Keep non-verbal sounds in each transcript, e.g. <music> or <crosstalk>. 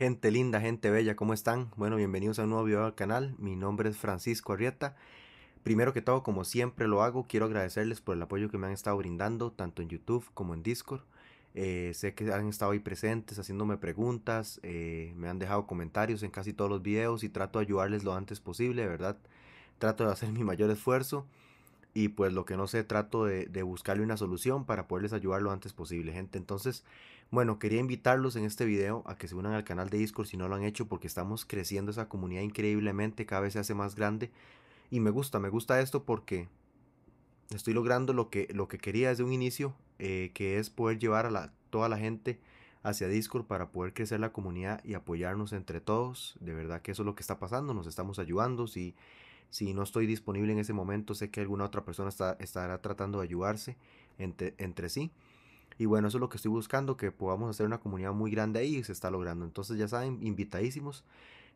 Gente linda, gente bella, ¿cómo están? Bueno, bienvenidos a un nuevo video al canal. Mi nombre es Francisco Arrieta. Primero que todo, como siempre lo hago, quiero agradecerles por el apoyo que me han estado brindando, tanto en YouTube como en Discord. Eh, sé que han estado ahí presentes haciéndome preguntas, eh, me han dejado comentarios en casi todos los videos y trato de ayudarles lo antes posible, verdad. Trato de hacer <laughs> mi mayor esfuerzo y pues lo que no sé, trato de, de buscarle una solución para poderles ayudar lo antes posible, gente. Entonces, bueno, quería invitarlos en este video a que se unan al canal de Discord si no lo han hecho porque estamos creciendo esa comunidad increíblemente, cada vez se hace más grande y me gusta, me gusta esto porque estoy logrando lo que, lo que quería desde un inicio, eh, que es poder llevar a toda la gente hacia Discord para poder crecer la comunidad y apoyarnos entre todos. De verdad que eso es lo que está pasando, nos estamos ayudando. Si, si no estoy disponible en ese momento, sé que alguna otra persona está, estará tratando de ayudarse entre, entre sí. Y bueno, eso es lo que estoy buscando, que podamos hacer una comunidad muy grande ahí y se está logrando. Entonces ya saben, invitadísimos.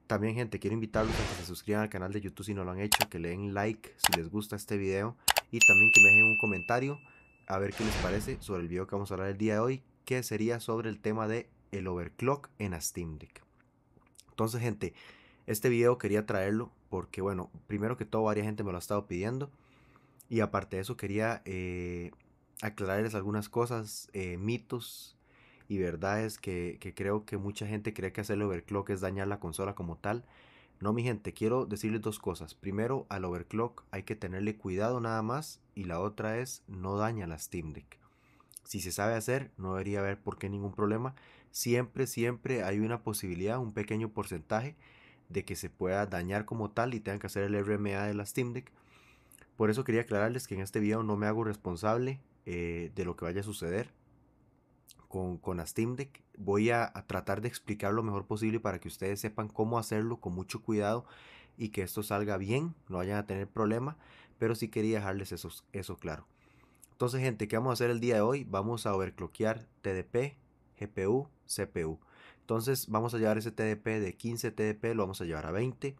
También gente, quiero invitarlos a que se suscriban al canal de YouTube si no lo han hecho, que le den like si les gusta este video y también que me dejen un comentario a ver qué les parece sobre el video que vamos a hablar el día de hoy, que sería sobre el tema de el overclock en Steam Deck. Entonces, gente, este video quería traerlo porque, bueno, primero que todo, varias gente me lo ha estado pidiendo. Y aparte de eso, quería eh, aclararles algunas cosas, eh, mitos y verdades que, que, creo que mucha gente cree que hacer el overclock es dañar la consola como tal. No, mi gente, quiero decirles dos cosas. Primero, al overclock hay que tenerle cuidado nada más y la otra es no daña la Steam Deck. Si se sabe hacer, no debería haber por qué ningún problema. Siempre, siempre hay una posibilidad, un pequeño porcentaje de que se pueda dañar como tal y tengan que hacer el RMA de la Steam Deck. Por eso quería aclararles que en este video no me hago responsable eh, de lo que vaya a suceder con, con Steam Deck. Voy a, tratar de explicar lo mejor posible para que ustedes sepan cómo hacerlo con mucho cuidado y que esto salga bien, no vayan a tener problema, pero sí quería dejarles eso, claro. Entonces, gente, que vamos a hacer el día de hoy? Vamos a overclockear TDP, GPU, CPU. Entonces, vamos a llevar ese TDP de 15 TDP, lo vamos a llevar a 20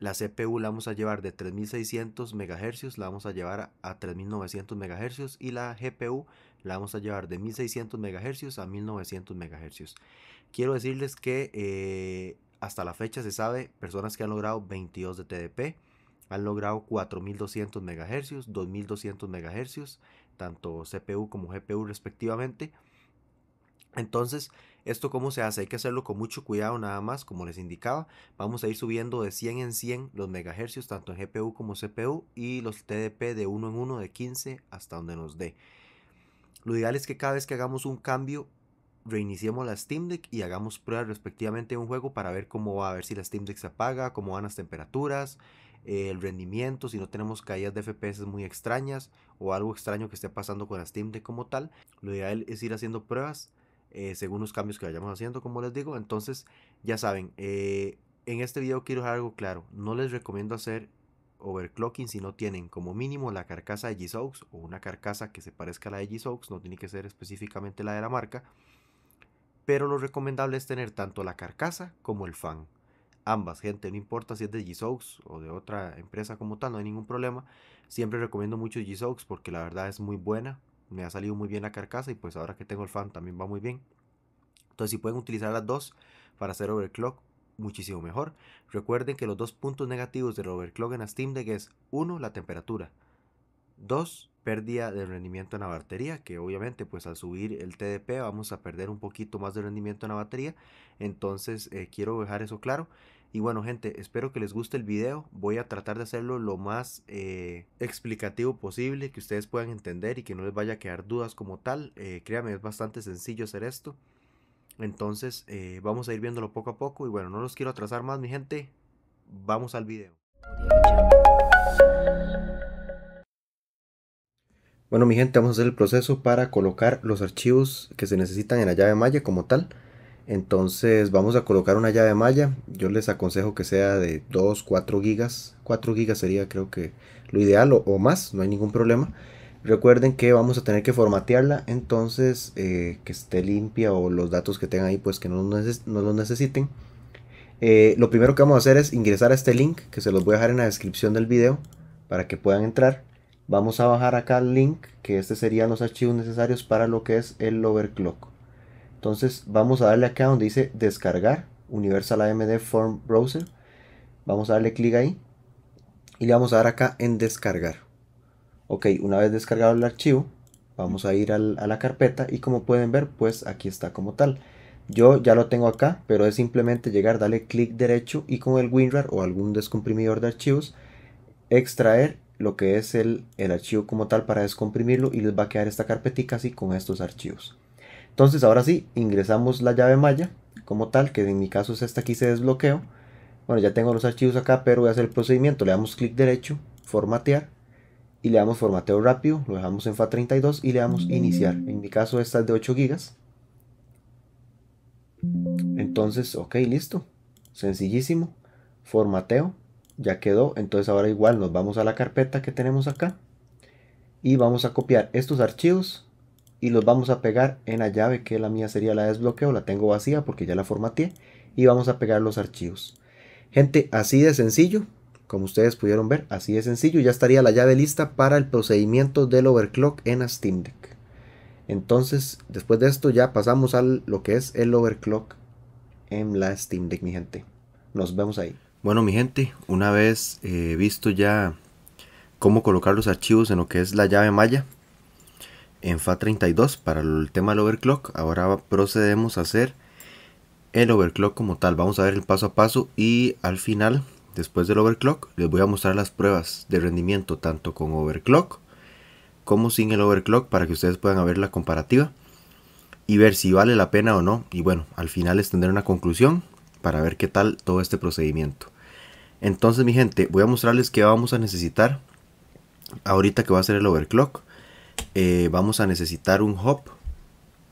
la CPU la vamos a llevar de 3600 MHz, la vamos a llevar a 3900 MHz y la GPU la vamos a llevar de 1600 MHz a 1900 MHz. Quiero decirles que eh, hasta la fecha se sabe personas que han logrado 22 de TDP, han logrado 4200 MHz, 2200 MHz, tanto CPU como GPU respectivamente. Entonces, esto cómo se hace, hay que hacerlo con mucho cuidado nada más, como les indicaba. Vamos a ir subiendo de 100 en 100 los megahercios, tanto en GPU como CPU, y los TDP de 1 en 1, de 15 hasta donde nos dé. Lo ideal es que cada vez que hagamos un cambio, reiniciemos la Steam Deck y hagamos pruebas respectivamente de un juego para ver cómo va, a ver si la Steam Deck se apaga, cómo van las temperaturas, eh, el rendimiento, si no tenemos caídas de FPS muy extrañas o algo extraño que esté pasando con la Steam Deck como tal. Lo ideal es ir haciendo pruebas eh, según los cambios que vayamos haciendo, como les digo. Entonces, ya saben, eh, en este video quiero dejar algo claro. No les recomiendo hacer overclocking si no tienen como mínimo la carcasa de G-Sox o una carcasa que se parezca a la de G-Sox, no tiene que ser específicamente la de la marca. Pero lo recomendable es tener tanto la carcasa como el fan. Ambas, gente, no importa si es de g o de otra empresa como tal, no hay ningún problema. Siempre recomiendo mucho G-Sox porque la verdad es muy buena, me ha salido muy bien la carcasa y pues ahora que tengo el fan también va muy bien. Entonces si pueden utilizar las dos para hacer overclock, muchísimo mejor. Recuerden que los dos puntos negativos del overclock en la Steam Deck es 1. La temperatura. dos, Pérdida de rendimiento en la batería, que obviamente pues al subir el TDP vamos a perder un poquito más de rendimiento en la batería. Entonces eh, quiero dejar eso claro. Y bueno gente, espero que les guste el video. Voy a tratar de hacerlo lo más eh, explicativo posible, que ustedes puedan entender y que no les vaya a quedar dudas como tal. Eh, créame, créanme, es bastante sencillo hacer esto. Entonces eh, vamos a ir viéndolo poco a poco y bueno, no los quiero atrasar más mi gente. Vamos al video. Bueno mi gente, vamos a hacer el proceso para colocar los archivos que se necesitan en la llave malla como tal. Entonces vamos a colocar una llave malla. Yo les aconsejo que sea de 2, 4 gigas. 4 gigas sería creo que lo ideal o, más, no hay ningún problema. Recuerden que vamos a tener que formatearla, entonces eh, que esté limpia o los datos que tengan ahí pues que no, los necesiten. Eh, lo primero que vamos a hacer es ingresar a este link que se los voy a dejar en la descripción del video para que puedan entrar. Vamos a bajar acá el link que este serían los archivos necesarios para lo que es el overclock. Entonces vamos a darle acá donde dice descargar Universal AMD Form Browser. Vamos a darle clic ahí y le vamos a dar acá en descargar. Ok, una vez descargado el archivo, vamos a ir a la carpeta y como pueden ver, pues aquí está como tal. Yo ya lo tengo acá, pero es simplemente llegar, darle clic derecho y con el WinRAR o algún descomprimidor de archivos, extraer lo que es el, el archivo como tal para descomprimirlo y les va a quedar esta carpetica así con estos archivos. Entonces ahora sí, ingresamos la llave malla como tal, que en mi caso es esta aquí se desbloqueo. Bueno, ya tengo los archivos acá, pero voy a hacer el procedimiento. Le damos clic derecho, formatear, y le damos formateo rápido, lo dejamos en FAT32 y le damos iniciar. En mi caso esta es de 8 GB. Entonces, ok, listo. Sencillísimo. Formateo, ya quedó. Entonces ahora igual nos vamos a la carpeta que tenemos acá. Y vamos a copiar estos archivos y los vamos a pegar en la llave que la mía sería la desbloqueo, la tengo vacía porque ya la formateé y vamos a pegar los archivos. Gente, así de sencillo, como ustedes pudieron ver, así de sencillo, ya estaría la llave lista para el procedimiento del overclock en la Steam Deck. Entonces, después de esto ya pasamos a lo que es el overclock en la Steam Deck, mi gente. Nos vemos ahí. Bueno, mi gente, una vez eh, visto ya cómo colocar los archivos en lo que es la llave malla, en FA32 para el tema del overclock. Ahora procedemos a hacer el overclock como tal. Vamos a ver el paso a paso y al final, después del overclock, les voy a mostrar las pruebas de rendimiento tanto con overclock como sin el overclock para que ustedes puedan ver la comparativa y ver si vale la pena o no. Y bueno, al final les tendré una conclusión para ver qué tal todo este procedimiento. Entonces mi gente, voy a mostrarles qué vamos a necesitar ahorita que va a ser el overclock. Eh, vamos a necesitar un hub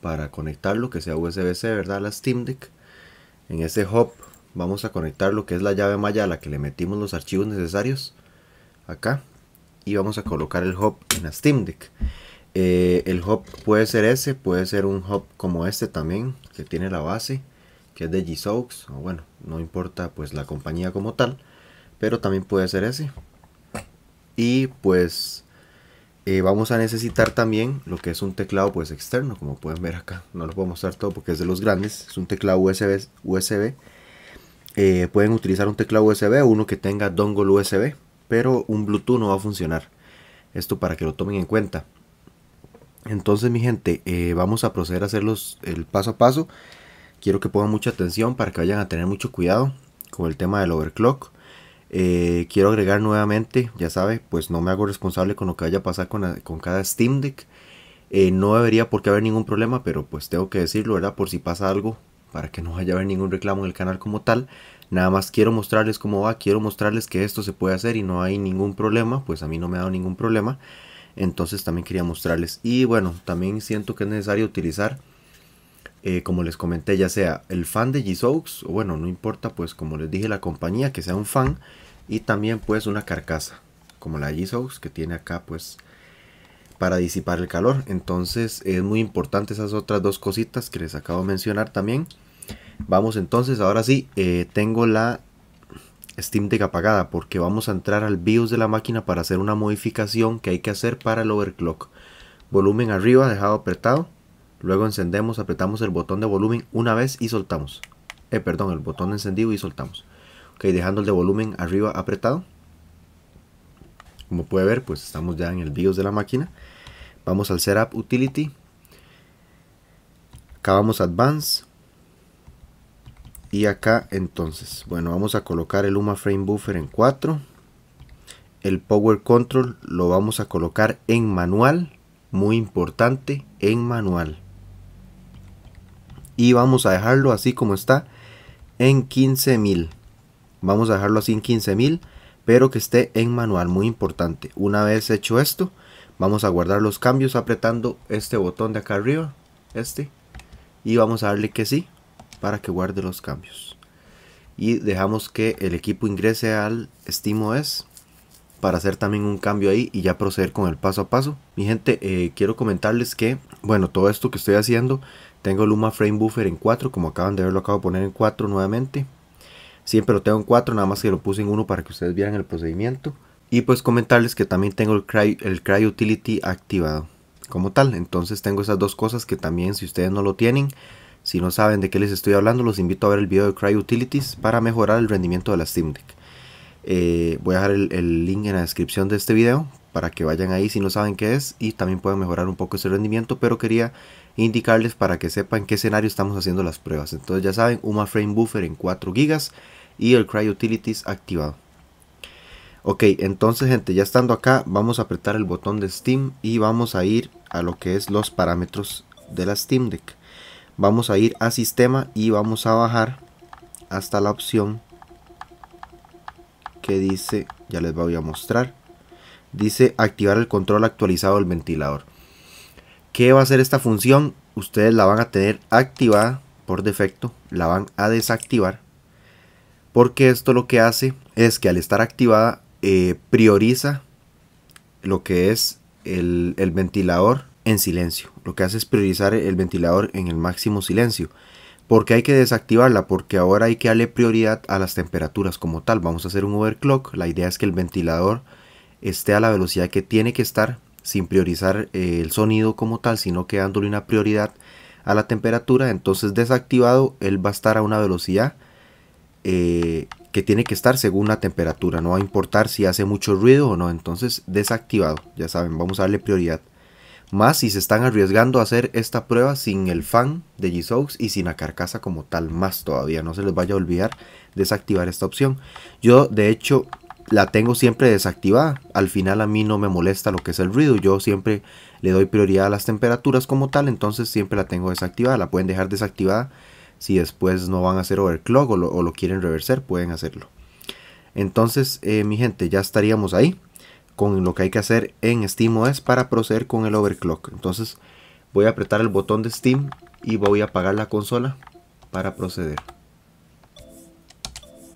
para conectarlo, que sea USB-C, ¿verdad? La Steam Deck. En ese hub vamos a conectar lo que es la llave malla a la que le metimos los archivos necesarios. Acá. Y vamos a colocar el hub en la Steam Deck. Eh, el hub puede ser ese, puede ser un hub como este también, que tiene la base, que es de GSOX o bueno, no importa pues la compañía como tal, pero también puede ser ese. Y pues eh, vamos a necesitar también lo que es un teclado pues externo, como pueden ver acá. No lo puedo mostrar todo porque es de los grandes. Es un teclado USB. USB. Eh, pueden utilizar un teclado USB o uno que tenga dongle USB. Pero un Bluetooth no va a funcionar. Esto para que lo tomen en cuenta. Entonces mi gente, eh, vamos a proceder a hacerlos el paso a paso. Quiero que pongan mucha atención para que vayan a tener mucho cuidado con el tema del overclock eh, quiero agregar nuevamente, ya sabe, pues no me hago responsable con lo que vaya a pasar con, cada Steam Deck. Eh, no debería por qué haber ningún problema, pero pues tengo que decirlo, ¿verdad? Por si pasa algo, para que no vaya a haber ningún reclamo en el canal como tal. Nada más quiero mostrarles cómo va, quiero mostrarles que esto se puede hacer y no hay ningún problema, pues a mí no me ha dado ningún problema. Entonces también quería mostrarles. Y bueno, también siento que es necesario utilizar, eh, como les comenté, ya sea el fan de g o bueno, no importa, pues como les dije, la compañía, que sea un fan y también pues una carcasa como la G-Sox que tiene acá pues para disipar el calor entonces es muy importante esas otras dos cositas que les acabo de mencionar también vamos entonces ahora sí eh, tengo la Steam Deck apagada porque vamos a entrar al BIOS de la máquina para hacer una modificación que hay que hacer para el overclock volumen arriba dejado apretado luego encendemos apretamos el botón de volumen una vez y soltamos eh, perdón el botón encendido y soltamos dejando el de volumen arriba apretado. Como puede ver, pues estamos ya en el BIOS de la máquina. Vamos al Setup Utility. Acá vamos a advance Y acá entonces, bueno, vamos a colocar el UMA Frame Buffer en 4. El Power Control lo vamos a colocar en manual. Muy importante, en manual. Y vamos a dejarlo así como está en 15000 vamos a dejarlo así en 15.000 pero que esté en manual muy importante una vez hecho esto vamos a guardar los cambios apretando este botón de acá arriba este y vamos a darle que sí para que guarde los cambios y dejamos que el equipo ingrese al SteamOS para hacer también un cambio ahí y ya proceder con el paso a paso mi gente eh, quiero comentarles que bueno todo esto que estoy haciendo tengo Luma Frame Buffer en 4 como acaban de verlo acabo de poner en 4 nuevamente Siempre lo tengo en 4, nada más que lo puse en uno para que ustedes vieran el procedimiento. Y pues comentarles que también tengo el Cry, el Cry Utility activado como tal. Entonces tengo esas dos cosas que también si ustedes no lo tienen, si no saben de qué les estoy hablando, los invito a ver el video de Cry Utilities para mejorar el rendimiento de la Steam Deck. Eh, voy a dejar el, el link en la descripción de este video para que vayan ahí si no saben qué es y también puedan mejorar un poco ese rendimiento, pero quería indicarles para que sepan en qué escenario estamos haciendo las pruebas. Entonces ya saben, una Frame Buffer en 4 GB y el Cry Utilities activado. Ok, entonces gente, ya estando acá, vamos a apretar el botón de Steam y vamos a ir a lo que es los parámetros de la Steam Deck. Vamos a ir a sistema y vamos a bajar hasta la opción que dice, ya les voy a mostrar, dice activar el control actualizado del ventilador. ¿Qué va a hacer esta función? Ustedes la van a tener activada por defecto, la van a desactivar. Porque esto lo que hace es que al estar activada eh, prioriza lo que es el, ventilador en silencio. Lo que hace es priorizar el ventilador en el máximo silencio. Porque hay que desactivarla, porque ahora hay que darle prioridad a las temperaturas como tal. Vamos a hacer un overclock. La idea es que el ventilador esté a la velocidad que tiene que estar sin priorizar eh, el sonido como tal, sino que dándole una prioridad a la temperatura, entonces desactivado él va a estar a una velocidad eh, que tiene que estar según la temperatura, no va a importar si hace mucho ruido o no, entonces desactivado, ya saben, vamos a darle prioridad. Más si se están arriesgando a hacer esta prueba sin el fan de G-Sox y sin la carcasa como tal, más todavía, no se les vaya a olvidar desactivar esta opción. Yo de hecho la tengo siempre desactivada. Al final a mí no me molesta lo que es el ruido. Yo siempre le doy prioridad a las temperaturas como tal. Entonces siempre la tengo desactivada. La pueden dejar desactivada si después no van a hacer overclock o lo, quieren reverser. Pueden hacerlo. Entonces eh, mi gente ya estaríamos ahí con lo que hay que hacer en SteamOS para proceder con el overclock. Entonces voy a apretar el botón de Steam y voy a apagar la consola para proceder.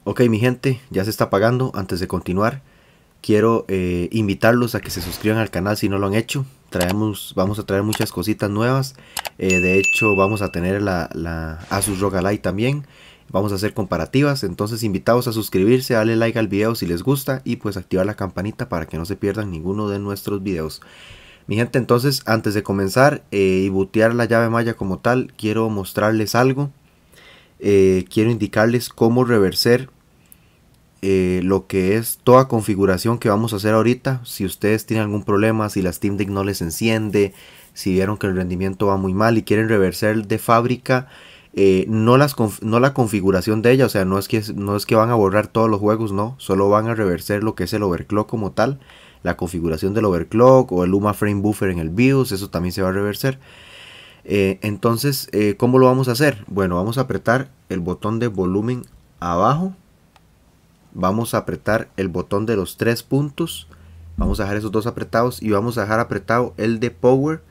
Ok mi gente, ya se está apagando, Antes de continuar, quiero eh, invitarlos a que se suscriban al canal si no lo han hecho. Traemos, vamos a traer muchas cositas nuevas. Eh, de hecho, vamos a tener la, la Asus ROG también. Vamos a hacer comparativas. Entonces, invitados a suscribirse, darle like al video si les gusta y pues activar la campanita para que no se pierdan ninguno de nuestros videos. Mi gente, entonces antes de comenzar eh, y butear la llave maya como tal, quiero mostrarles algo. quiero indicarles cómo reverser eh, lo que es toda configuración que vamos a hacer ahorita. Si ustedes tienen algún problema, si la Steam Deck no les enciende, si vieron que el rendimiento va muy mal y quieren reversar de fábrica, eh, no, las la configuración de ella, o sea, no es, que, no es que van a borrar todos los juegos, no, solo van a reversar lo que es el overclock como tal, la configuración del overclock o el UMA frame buffer en el BIOS, eso también se va a reversar eh, entonces, ¿cómo lo vamos a hacer? Bueno, vamos a apretar el botón de volumen abajo vamos a apretar el botón de los tres puntos. Vamos a dejar esos dos apretados y vamos a dejar apretado el de Power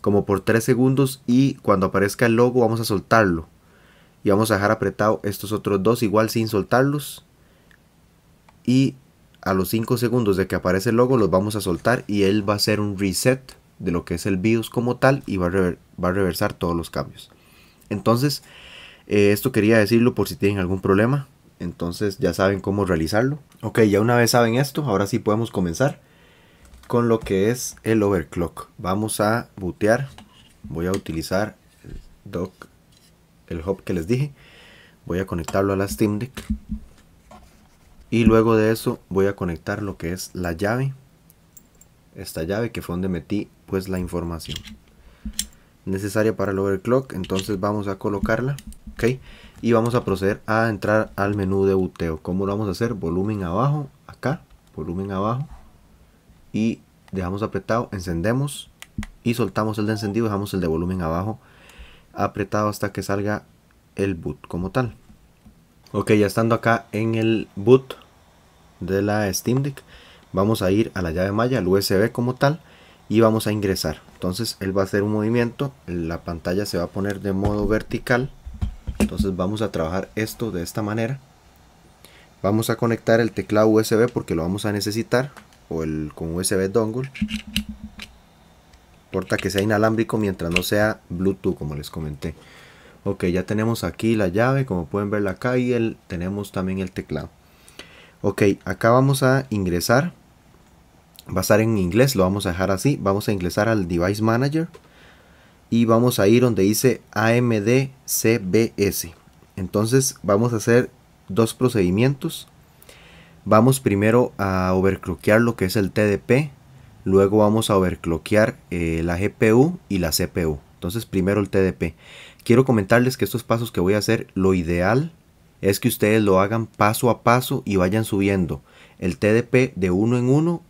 como por tres segundos y cuando aparezca el logo vamos a soltarlo. Y vamos a dejar apretado estos otros dos igual sin soltarlos. Y a los 5 segundos de que aparece el logo los vamos a soltar y él va a hacer un reset de lo que es el BIOS como tal y va a, reversar todos los cambios. Entonces, eh, esto quería decirlo por si tienen algún problema. Entonces ya saben cómo realizarlo. Ok, ya una vez saben esto, ahora sí podemos comenzar con lo que es el overclock. Vamos a bootear. Voy a utilizar el dock, el hub que les dije. Voy a conectarlo a la Steam Deck. Y luego de eso voy a conectar lo que es la llave. Esta llave que fue donde metí pues la información necesaria para el overclock. Entonces vamos a colocarla. Ok y vamos a proceder a entrar al menú de buteo. ¿Cómo lo vamos a hacer? Volumen abajo, acá, volumen abajo y dejamos apretado, encendemos y soltamos el de encendido, dejamos el de volumen abajo apretado hasta que salga el boot como tal. Ok, ya estando acá en el boot de la Steam Deck, vamos a ir a la llave malla, al USB como tal y vamos a ingresar. Entonces él va a hacer un movimiento, la pantalla se va a poner de modo vertical entonces vamos a trabajar esto de esta manera vamos a conectar el teclado USB porque lo vamos a necesitar o el con USB dongle importa que sea inalámbrico mientras no sea Bluetooth como les comenté ok ya tenemos aquí la llave como pueden verla acá y el, tenemos también el teclado ok acá vamos a ingresar va a estar en inglés lo vamos a dejar así vamos a ingresar al device manager y vamos a ir donde dice AMD CBS. Entonces vamos a hacer dos procedimientos. Vamos primero a overclockear lo que es el TDP, luego vamos a overclockear eh, la GPU y la CPU. Entonces primero el TDP. Quiero comentarles que estos pasos que voy a hacer, lo ideal es que ustedes lo hagan paso a paso y vayan subiendo el TDP de uno en uno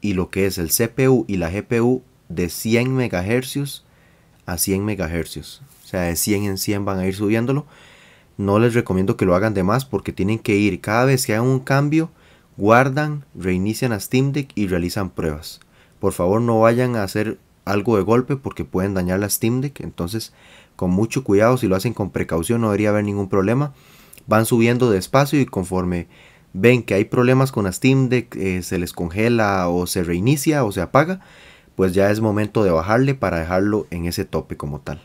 y lo que es el CPU y la GPU de 100 MHz a 100 megahercios O sea, de 100 en 100 van a ir subiéndolo. No les recomiendo que lo hagan de más porque tienen que ir cada vez que hagan un cambio, guardan, reinician a Steam Deck y realizan pruebas. Por favor, no vayan a hacer algo de golpe porque pueden dañar la Steam Deck. Entonces, con mucho cuidado, si lo hacen con precaución, no debería haber ningún problema. Van subiendo despacio y conforme ven que hay problemas con la Steam Deck, eh, se les congela o se reinicia o se apaga, pues ya es momento de bajarle para dejarlo en ese tope como tal.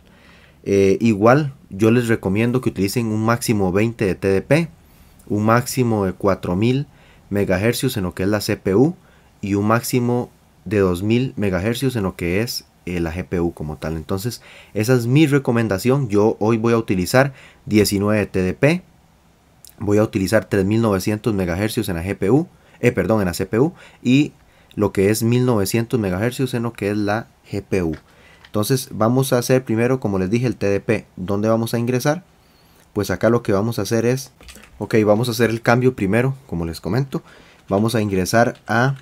Eh, igual yo les recomiendo que utilicen un máximo 20 de TDP, un máximo de 4000 MHz en lo que es la CPU y un máximo de 2000 MHz en lo que es eh, la GPU como tal. Entonces esa es mi recomendación. Yo hoy voy a utilizar 19 de TDP, voy a utilizar 3900 MHz en la GPU, eh, perdón, en la CPU y lo que es 1900 MHz en lo que es la GPU. Entonces vamos a hacer primero, como les dije, el TDP. ¿Dónde vamos a ingresar? Pues acá lo que vamos a hacer es, ok, vamos a hacer el cambio primero, como les comento. Vamos a ingresar a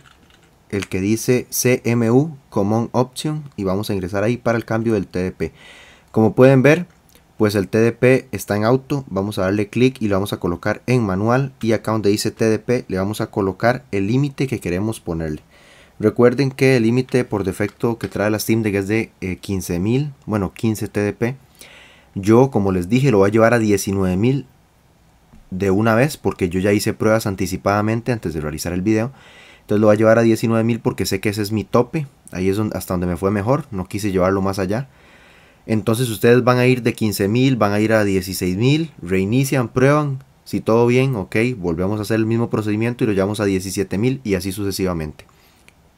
el que dice CMU Common Option y vamos a ingresar ahí para el cambio del TDP. Como pueden ver, pues el TDP está en auto, vamos a darle clic y lo vamos a colocar en manual y acá donde dice TDP le vamos a colocar el límite que queremos ponerle. Recuerden que el límite por defecto que trae la Steam Deck es de 15.000, eh, bueno, 15 TDP. Yo, como les dije, lo voy a llevar a 19.000 de una vez porque yo ya hice pruebas anticipadamente antes de realizar el video. Entonces lo voy a llevar a 19.000 porque sé que ese es mi tope. Ahí es hasta donde me fue mejor. No quise llevarlo más allá. Entonces ustedes van a ir de 15.000, van a ir a 16.000, reinician, prueban. Si todo bien, ok, volvemos a hacer el mismo procedimiento y lo llevamos a 17.000 y así sucesivamente.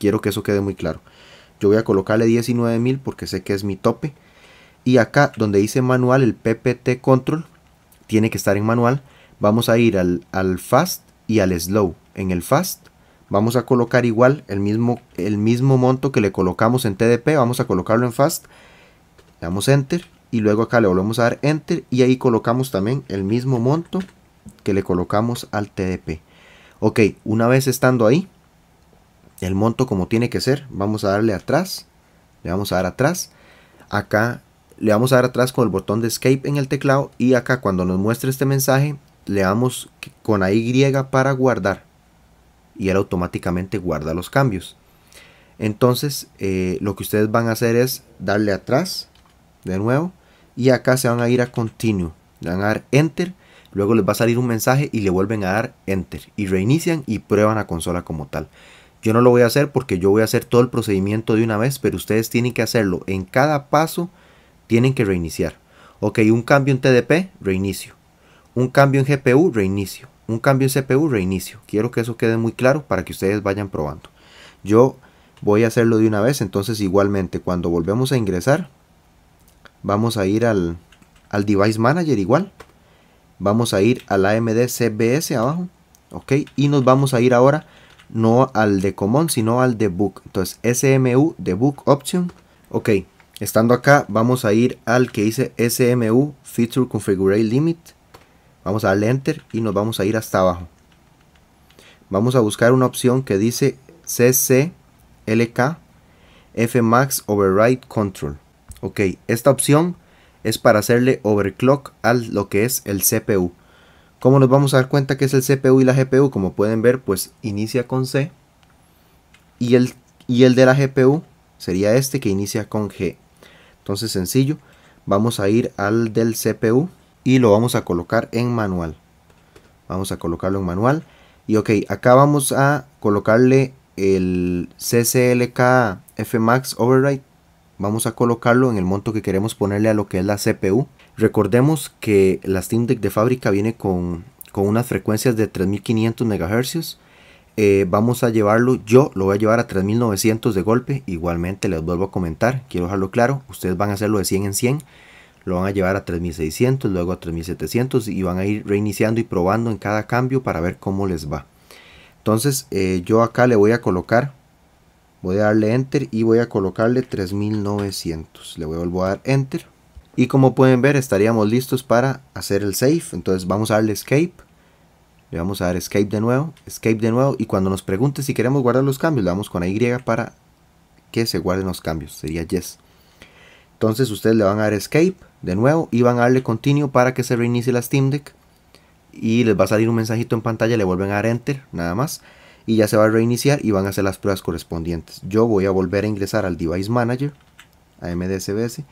Quiero que eso quede muy claro. Yo voy a colocarle 19.000 porque sé que es mi tope. Y acá donde dice manual, el PPT control, tiene que estar en manual. Vamos a ir al, fast y al slow. En el fast vamos a colocar igual el mismo, el mismo monto que le colocamos en TDP. Vamos a colocarlo en fast. Le damos enter y luego acá le volvemos a dar enter y ahí colocamos también el mismo monto que le colocamos al TDP. Ok, una vez estando ahí, el monto como tiene que ser. Vamos a darle atrás. Le vamos a dar atrás. Acá le vamos a dar atrás con el botón de escape en el teclado. Y acá cuando nos muestre este mensaje le damos con la Y para guardar. Y él automáticamente guarda los cambios. Entonces eh, lo que ustedes van a hacer es darle atrás de nuevo. Y acá se van a ir a continue. Le van a dar enter luego les va a salir un mensaje y le vuelven a dar enter y reinician y prueban la consola como tal. Yo no lo voy a hacer porque yo voy a hacer todo el procedimiento de una vez, pero ustedes tienen que hacerlo. En cada paso tienen que reiniciar. Ok, un cambio en TDP, reinicio. Un cambio en GPU, reinicio. Un cambio en CPU, reinicio. Quiero que eso quede muy claro para que ustedes vayan probando. Yo voy a hacerlo de una vez, entonces igualmente cuando volvemos a ingresar, vamos a ir al, Device Manager igual. Vamos a ir al AMD CBS abajo. Ok, y nos vamos a ir ahora no al de common, sino al de book. Entonces, SMU de book option. Ok, estando acá, vamos a ir al que dice SMU feature configurate limit. Vamos a darle enter y nos vamos a ir hasta abajo. Vamos a buscar una opción que dice CCLK Fmax override control. Ok, esta opción es para hacerle overclock a lo que es el CPU. ¿Cómo nos vamos a dar cuenta que es el CPU y la GPU? Como pueden ver, pues inicia con C. Y el, y el de la GPU sería este que inicia con G. Entonces sencillo, vamos a ir al del CPU y lo vamos a colocar en manual. Vamos a colocarlo en manual. Y ok, acá vamos a colocarle el CCLK Fmax Override. Vamos a colocarlo en el monto que queremos ponerle a lo que es la CPU. Recordemos que la Steam Deck de fábrica viene con, unas frecuencias de 3500 MHz. Eh, vamos a llevarlo, yo lo voy a llevar a 3900 de golpe. Igualmente les vuelvo a comentar, quiero dejarlo claro, ustedes van a hacerlo de 100 en 100. Lo van a llevar a 3600, luego a 3700 y van a ir reiniciando y probando en cada cambio para ver cómo les va. Entonces eh, yo acá le voy a colocar, voy a darle enter y voy a colocarle 3900. Le voy a a dar enter. Y como pueden ver, estaríamos listos para hacer el save. Entonces vamos a darle escape. Le vamos a dar escape de nuevo, escape de nuevo. Y cuando nos pregunte si queremos guardar los cambios, le damos con Y para que se guarden los cambios. Sería yes. Entonces ustedes le van a dar escape de nuevo y van a darle continue para que se reinicie la Steam Deck. Y les va a salir un mensajito en pantalla, le vuelven a dar enter, nada más. Y ya se va a reiniciar y van a hacer las pruebas correspondientes. Yo voy a volver a ingresar al Device Manager, a MDSBS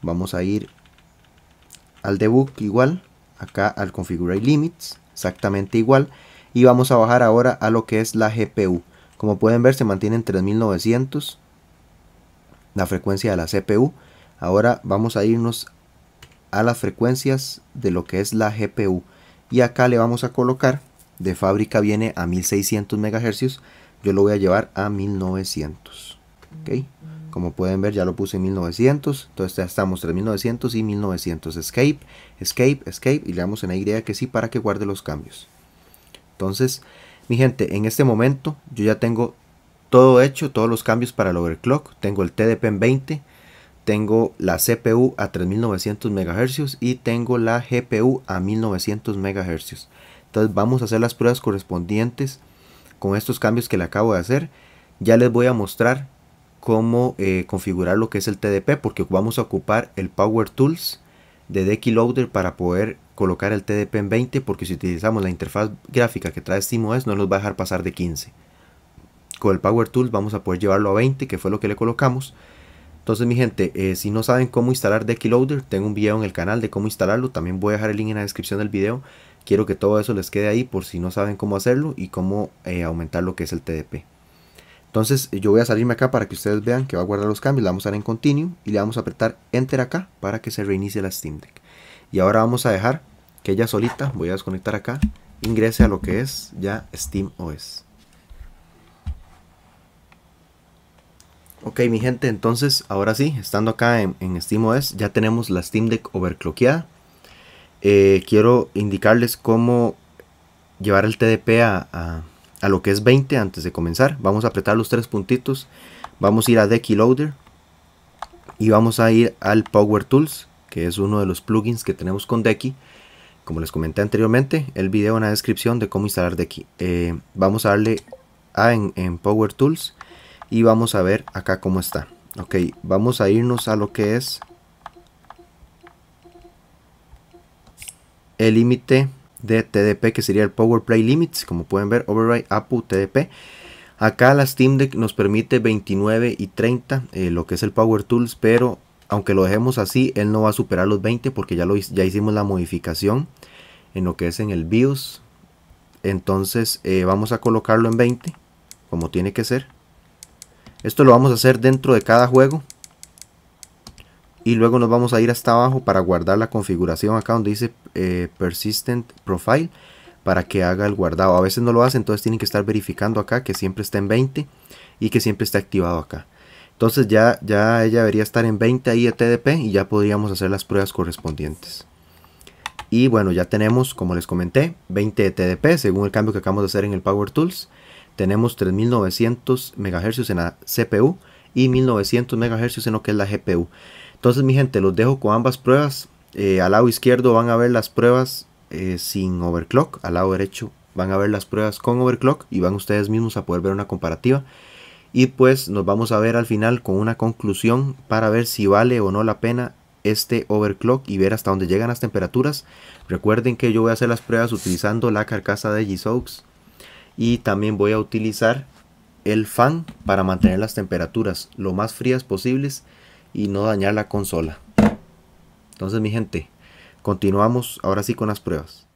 Vamos a ir al debug igual, acá al configure limits, exactamente igual. Y vamos a bajar ahora a lo que es la GPU. Como pueden ver se mantiene en 3900 la frecuencia de la CPU. Ahora vamos a irnos a las frecuencias de lo que es la GPU. Y acá le vamos a colocar, de fábrica viene a 1600 MHz, yo lo voy a llevar a 1900. ¿okay? Como pueden ver ya lo puse en 1900, entonces ya estamos 3900 y 1900. Escape, escape, escape y le damos en la idea que sí para que guarde los cambios. Entonces, mi gente, en este momento yo ya tengo todo hecho, todos los cambios para el overclock. Tengo el TDP en 20, tengo la CPU a 3900 MHz y tengo la GPU a 1900 MHz. Entonces vamos a hacer las pruebas correspondientes con estos cambios que le acabo de hacer. Ya les voy a mostrar cómo eh, configurar lo que es el TDP porque vamos a ocupar el Power Tools de Decky Loader para poder colocar el TDP en 20 porque si utilizamos la interfaz gráfica que trae SteamOS no nos va a dejar pasar de 15. Con el Power Tools vamos a poder llevarlo a 20 que fue lo que le colocamos. Entonces mi gente, eh, si no saben cómo instalar Decky Loader, tengo un video en el canal de cómo instalarlo, también voy a dejar el link en la descripción del video. Quiero que todo eso les quede ahí por si no saben cómo hacerlo y cómo eh, aumentar lo que es el TDP. Entonces eh, yo voy a salirme acá para que ustedes vean que va a guardar los cambios. Le vamos a dar en Continue y le vamos a apretar Enter acá para que se reinicie la Steam Deck. Y ahora vamos a dejar que ella solita, voy a desconectar acá, ingrese a lo que es ya Steam OS. Ok mi gente, entonces ahora sí, estando acá en, Steam OS, ya tenemos la Steam Deck overclockeada. Eh, quiero indicarles cómo llevar el TDP a a lo que es 20 antes de comenzar. Vamos a apretar los tres puntitos. Vamos a ir a Decky Loader. Y vamos a ir al Power Tools, que es uno de los plugins que tenemos con Decky. Como les comenté anteriormente, el video en la descripción de cómo instalar Decky. Eh, vamos a darle a en, en, Power Tools y vamos a ver acá cómo está. Ok, vamos a irnos a lo que es el límite de TDP, que sería el Power Play Limits, como pueden ver, Override, APU, TDP. Acá la Steam Deck nos permite 29 y 30, eh, lo que es el Power Tools, pero aunque lo dejemos así, él no va a superar los 20 porque ya, lo, ya hicimos la modificación en lo que es en el BIOS. Entonces eh, vamos a colocarlo en 20, como tiene que ser. Esto lo vamos a hacer dentro de cada juego, y luego nos vamos a ir hasta abajo para guardar la configuración acá donde dice eh, persistent profile para que haga el guardado a veces no lo hace entonces tienen que estar verificando acá que siempre está en 20 y que siempre está activado acá entonces ya, ya ella debería estar en 20 ahí de TDP y ya podríamos hacer las pruebas correspondientes y bueno ya tenemos como les comenté 20 de TDP según el cambio que acabamos de hacer en el Power Tools tenemos 3900 MHz en la CPU y 1900 MHz en lo que es la GPU entonces mi gente, los dejo con ambas pruebas. Eh, al lado izquierdo van a ver las pruebas eh, sin overclock, al lado derecho van a ver las pruebas con overclock y van ustedes mismos a poder ver una comparativa. Y pues nos vamos a ver al final con una conclusión para ver si vale o no la pena este overclock y ver hasta dónde llegan las temperaturas. Recuerden que yo voy a hacer las pruebas utilizando la carcasa de G-Soaks y también voy a utilizar el fan para mantener las temperaturas lo más frías posibles y no dañar la consola. Entonces mi gente, continuamos ahora sí con las pruebas.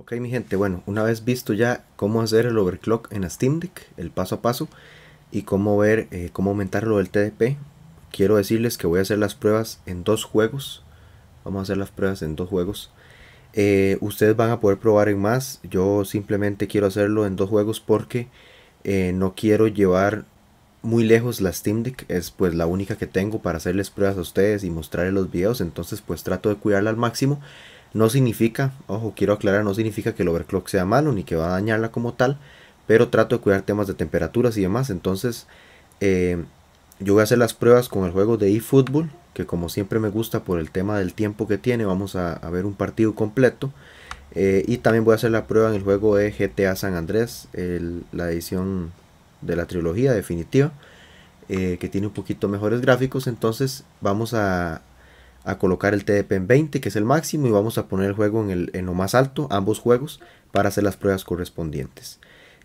Ok mi gente, bueno, una vez visto ya cómo hacer el overclock en la Steam Deck, el paso a paso, y cómo ver, eh, cómo aumentar lo del TDP, quiero decirles que voy a hacer las pruebas en dos juegos. Vamos a hacer las pruebas en dos juegos. Eh, ustedes van a poder probar en más. Yo simplemente quiero hacerlo en dos juegos porque eh, no quiero llevar muy lejos la Steam Deck es pues la única que tengo para hacerles pruebas a ustedes y mostrarles los videos, entonces pues trato de cuidarla al máximo. No significa, ojo, quiero aclarar, no significa que el overclock sea malo ni que va a dañarla como tal, pero trato de cuidar temas de temperaturas y demás, entonces eh, yo voy a hacer las pruebas con el juego de eFootball, que como siempre me gusta por el tema del tiempo que tiene, vamos a, ver un partido completo. Eh, y también voy a hacer la prueba en el juego de GTA San Andrés, la edición de la trilogía definitiva, eh, que tiene un poquito mejores gráficos. Entonces vamos a, colocar el TDP en 20, que es el máximo, y vamos a poner el juego en, el, en lo más alto, ambos juegos, para hacer las pruebas correspondientes.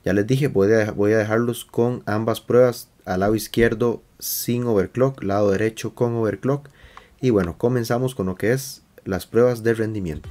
Ya les dije, voy a, voy a dejarlos con ambas pruebas al lado izquierdo sin overclock, lado derecho con overclock. Y bueno, comenzamos con lo que es las pruebas de rendimiento.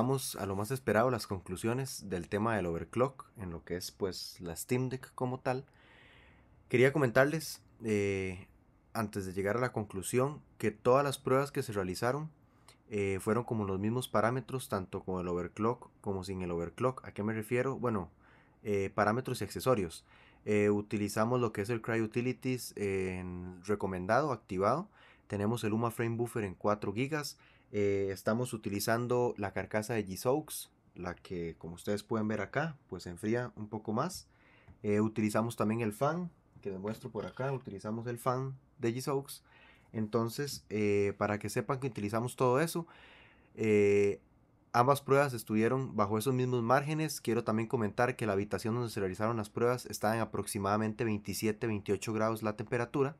llegamos a lo más esperado, las conclusiones del tema del overclock, en lo que es pues la Steam Deck como tal. Quería comentarles, eh, antes de llegar a la conclusión, que todas las pruebas que se realizaron eh, fueron como los mismos parámetros, tanto con el overclock como sin el overclock. ¿A qué me refiero? Bueno, eh, parámetros y accesorios. utilizamos lo que es el Cry Utilities en recomendado, activado. Tenemos el UMA Frame Buffer en 4 GB eh, estamos utilizando la carcasa de g la que como ustedes pueden ver acá, pues se enfría un poco más. Eh, utilizamos también el fan, que les muestro por acá, utilizamos el fan de g Entonces, eh, para que sepan que utilizamos todo eso, ambas pruebas estuvieron bajo esos mismos márgenes. Quiero también comentar que la habitación donde se realizaron las pruebas estaba en aproximadamente 27-28 grados la temperatura.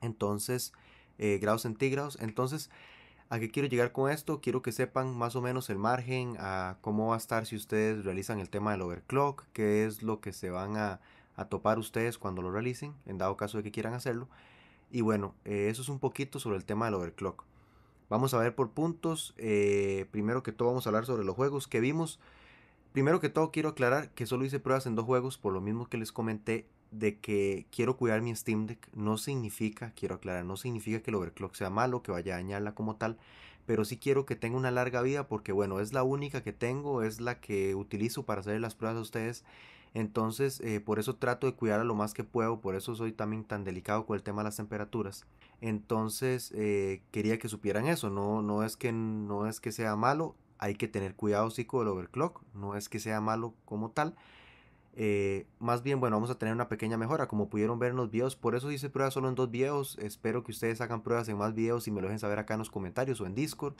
Entonces, grados centígrados. Entonces, ¿A qué quiero llegar con esto? Quiero que sepan más o menos el margen, a cómo va a estar si ustedes realizan el tema del overclock, qué es lo que se van a, topar ustedes cuando lo realicen, en dado caso de que quieran hacerlo. Y bueno, eh, eso es un poquito sobre el tema del overclock. Vamos a ver por puntos. Eh, primero que todo vamos a hablar sobre los juegos que vimos. Primero que todo quiero aclarar que solo hice pruebas en dos juegos por lo mismo que les comenté de que quiero cuidar mi Steam Deck no significa, quiero aclarar, no significa que el overclock sea malo, que vaya a dañarla como tal, pero sí quiero que tenga una larga vida porque bueno, es la única que tengo, es la que utilizo para hacer las pruebas a ustedes. Entonces, eh, por eso trato de cuidarla lo más que puedo, por eso soy también tan delicado con el tema de las temperaturas. Entonces, eh, quería que supieran eso, no, no, es que, no es que sea malo, hay que tener cuidado sí con el overclock, no es que sea malo como tal, eh, más bien, bueno, vamos a tener una pequeña mejora, como pudieron ver en los videos. Por eso hice pruebas solo en dos videos. Espero que ustedes hagan pruebas en más videos y me lo dejen saber acá en los comentarios o en Discord.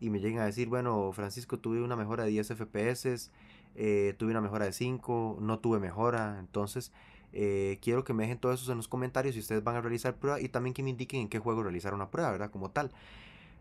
Y me lleguen a decir, bueno, Francisco, tuve una mejora de 10 FPS, eh, tuve una mejora de 5, no tuve mejora. Entonces, eh, quiero que me dejen todos eso en los comentarios y ustedes van a realizar pruebas y también que me indiquen en qué juego realizar una prueba, ¿verdad? Como tal.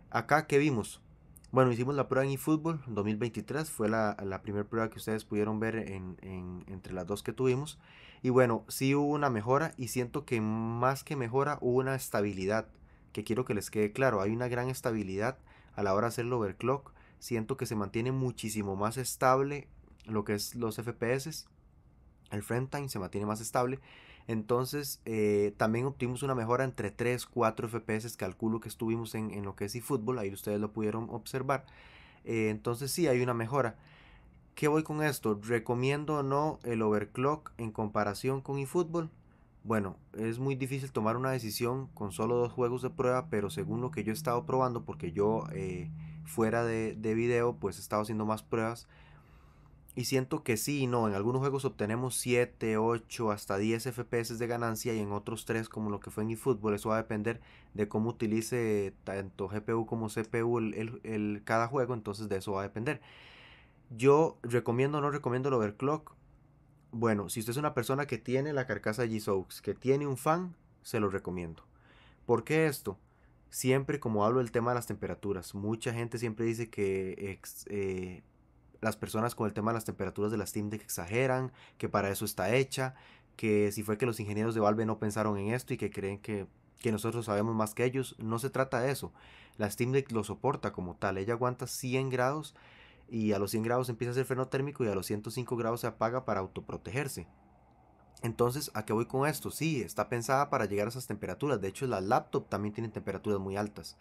Acá, que vimos? Bueno, hicimos la prueba en eFootball 2023, fue la, la primera prueba que ustedes pudieron ver en, en, entre las dos que tuvimos. Y bueno, sí hubo una mejora y siento que más que mejora hubo una estabilidad, que quiero que les quede claro, hay una gran estabilidad a la hora de hacer el overclock. Siento que se mantiene muchísimo más estable lo que es los FPS, el frame time se mantiene más estable entonces, eh, también obtuvimos una mejora entre 3, 4 FPS, calculo que estuvimos en, en lo que es eFootball, ahí ustedes lo pudieron observar. Eh, entonces, sí, hay una mejora. ¿Qué voy con esto? ¿Recomiendo o no el overclock en comparación con eFootball? Bueno, es muy difícil tomar una decisión con solo dos juegos de prueba, pero según lo que yo he estado probando, porque yo eh, fuera de, de video, pues he estado haciendo más pruebas y siento que sí y no. En algunos juegos obtenemos 7, 8, hasta 10 FPS de ganancia y en otros 3, como lo que fue en eFootball. Eso va a depender de cómo utilice tanto GPU como CPU el, cada juego. Entonces de eso va a depender. Yo recomiendo o no recomiendo el overclock. Bueno, si usted es una persona que tiene la carcasa g que tiene un fan, se lo recomiendo. ¿Por qué esto? Siempre como hablo del tema de las temperaturas. Mucha gente siempre dice que... Eh, las personas con el tema de las temperaturas de las Steam Deck exageran, que para eso está hecha, que si fue que los ingenieros de Valve no pensaron en esto y que creen que, que nosotros sabemos más que ellos, no se trata de eso. La Steam Deck lo soporta como tal, ella aguanta 100 grados y a los 100 grados empieza a hacer freno térmico y a los 105 grados se apaga para autoprotegerse. Entonces, ¿a qué voy con esto? Sí, está pensada para llegar a esas temperaturas. De hecho, las laptops también tienen temperaturas muy altas.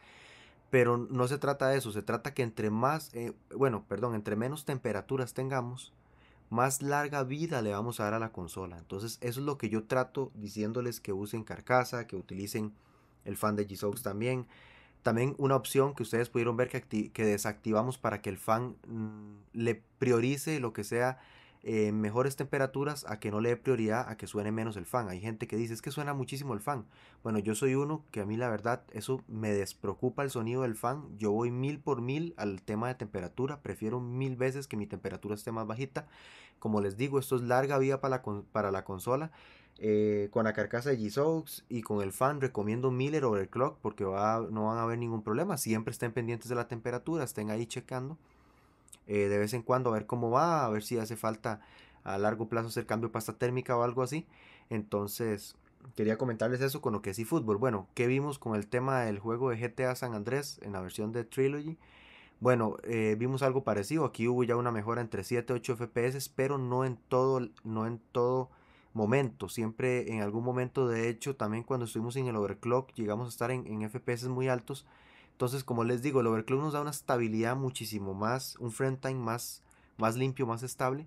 Pero no se trata de eso, se trata que entre más, eh, bueno, perdón, entre menos temperaturas tengamos, más larga vida le vamos a dar a la consola. Entonces, eso es lo que yo trato diciéndoles que usen carcasa, que utilicen el fan de g también. También una opción que ustedes pudieron ver que, que desactivamos para que el fan mm, le priorice lo que sea eh, mejores temperaturas a que no le dé prioridad a que suene menos el fan. Hay gente que dice es que suena muchísimo el fan. Bueno, yo soy uno que a mí la verdad eso me despreocupa el sonido del fan. Yo voy mil por mil al tema de temperatura. Prefiero mil veces que mi temperatura esté más bajita. Como les digo, esto es larga vía para la, para la consola. Eh, con la carcasa de G-Sox y con el fan recomiendo Miller Overclock porque va, no van a haber ningún problema. Siempre estén pendientes de la temperatura, estén ahí checando. Eh, de vez en cuando a ver cómo va, a ver si hace falta a largo plazo hacer cambio de pasta térmica o algo así. Entonces, quería comentarles eso con lo que es fútbol Bueno, ¿qué vimos con el tema del juego de GTA San Andrés en la versión de Trilogy? Bueno, eh, vimos algo parecido. Aquí hubo ya una mejora entre 7 y 8 FPS, pero no en todo, no en todo momento. Siempre en algún momento, de hecho, también cuando estuvimos en el overclock, llegamos a estar en, en FPS muy altos entonces, como les digo, el overclock nos da una estabilidad muchísimo más, un frame time más, más limpio, más estable.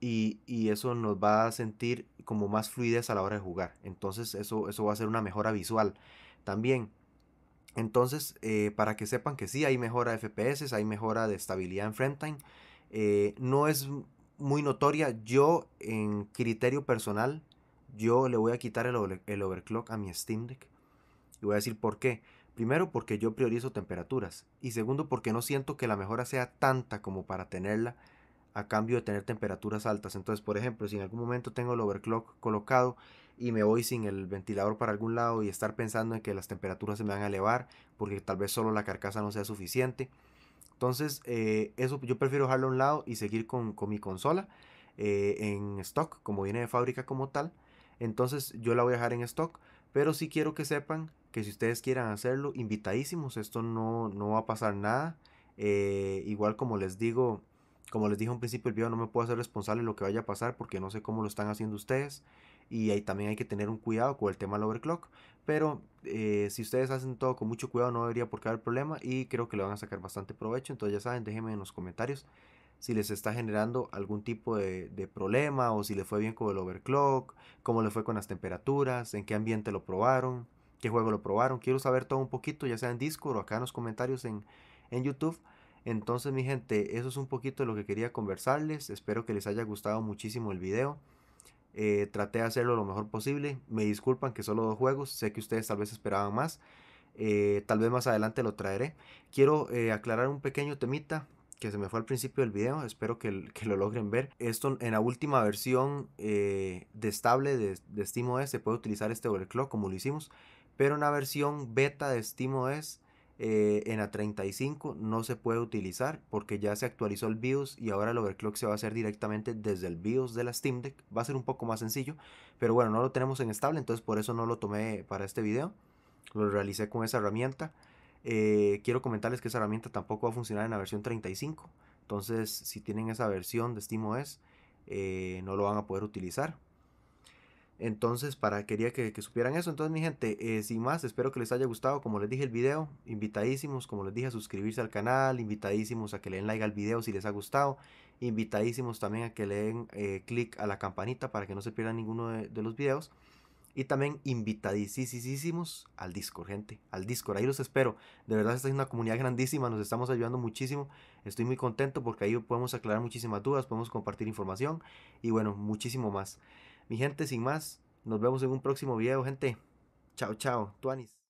Y, eso nos va a sentir como más fluidez a la hora de jugar. Entonces, eso, eso va a ser una mejora visual también. Entonces, eh, para que sepan que sí, hay mejora de FPS, hay mejora de estabilidad en frame time. Eh, no es muy notoria. Yo, en criterio personal, yo le voy a quitar el, el overclock a mi Steam Deck. Y voy a decir por qué. Primero porque yo priorizo temperaturas y segundo porque no siento que la mejora sea tanta como para tenerla a cambio de tener temperaturas altas. Entonces, por ejemplo, si en algún momento tengo el overclock colocado y me voy sin el ventilador para algún lado y estar pensando en que las temperaturas se me van a elevar porque tal vez solo la carcasa no sea suficiente. Entonces, eh, eso yo prefiero dejarlo a un lado y seguir con, mi consola eh, en stock, como viene de fábrica como tal. Entonces, yo la voy a dejar en stock pero sí quiero que sepan que si ustedes quieran hacerlo, invitadísimos, esto no, va a pasar nada. Eh, igual como les digo, como les dije en principio el video, no me puedo hacer responsable de lo que vaya a pasar porque no sé cómo lo están haciendo ustedes. Y ahí también hay que tener un cuidado con el tema del overclock. Pero eh, si ustedes hacen todo con mucho cuidado no debería por qué haber problema y creo que le van a sacar bastante provecho. Entonces ya saben, déjenme en los comentarios si les está generando algún tipo de, problema o si le fue bien con el overclock, cómo le fue con las temperaturas, en qué ambiente lo probaron, qué juego lo probaron. Quiero saber todo un poquito, ya sea en Discord o acá en los comentarios en, YouTube. Entonces mi gente, eso es un poquito de lo que quería conversarles. Espero que les haya gustado muchísimo el video. Eh, traté de hacerlo lo mejor posible. Me disculpan que solo dos juegos. Sé que ustedes tal vez esperaban más. Eh, tal vez más adelante lo traeré. Quiero eh, aclarar un pequeño temita que se me fue al principio del video, espero que, lo logren ver. Esto en la última versión eh, de estable de, SteamOS se puede utilizar este overclock como lo hicimos, pero en la versión beta de SteamOS eh, en la 35 no se puede utilizar porque ya se actualizó el BIOS y ahora el overclock se va a hacer directamente desde el BIOS de la Steam Deck. Va a ser un poco más sencillo, pero bueno, no lo tenemos en estable, entonces por eso no lo tomé para este video. Lo realicé con esa herramienta. Eh, quiero comentarles que esa herramienta tampoco va a funcionar en la versión 35. Entonces, si tienen esa versión de SteamOS, eh, no lo van a poder utilizar. Entonces, para quería que, supieran eso. Entonces, mi gente, eh, sin más, espero que les haya gustado. Como les dije el video, invitadísimos, como les dije, a suscribirse al canal, invitadísimos a que le den like al video si les ha gustado, invitadísimos también a que le den eh, click a la campanita para que no se pierdan ninguno de, de los videos. Y también invitadísimos al Discord, gente. Al Discord, ahí los espero. De verdad, esta es una comunidad grandísima, nos estamos ayudando muchísimo. Estoy muy contento porque ahí podemos aclarar muchísimas dudas, podemos compartir información y bueno, muchísimo más. Mi gente, sin más, nos vemos en un próximo video, gente. Chao, chao. Tuanis.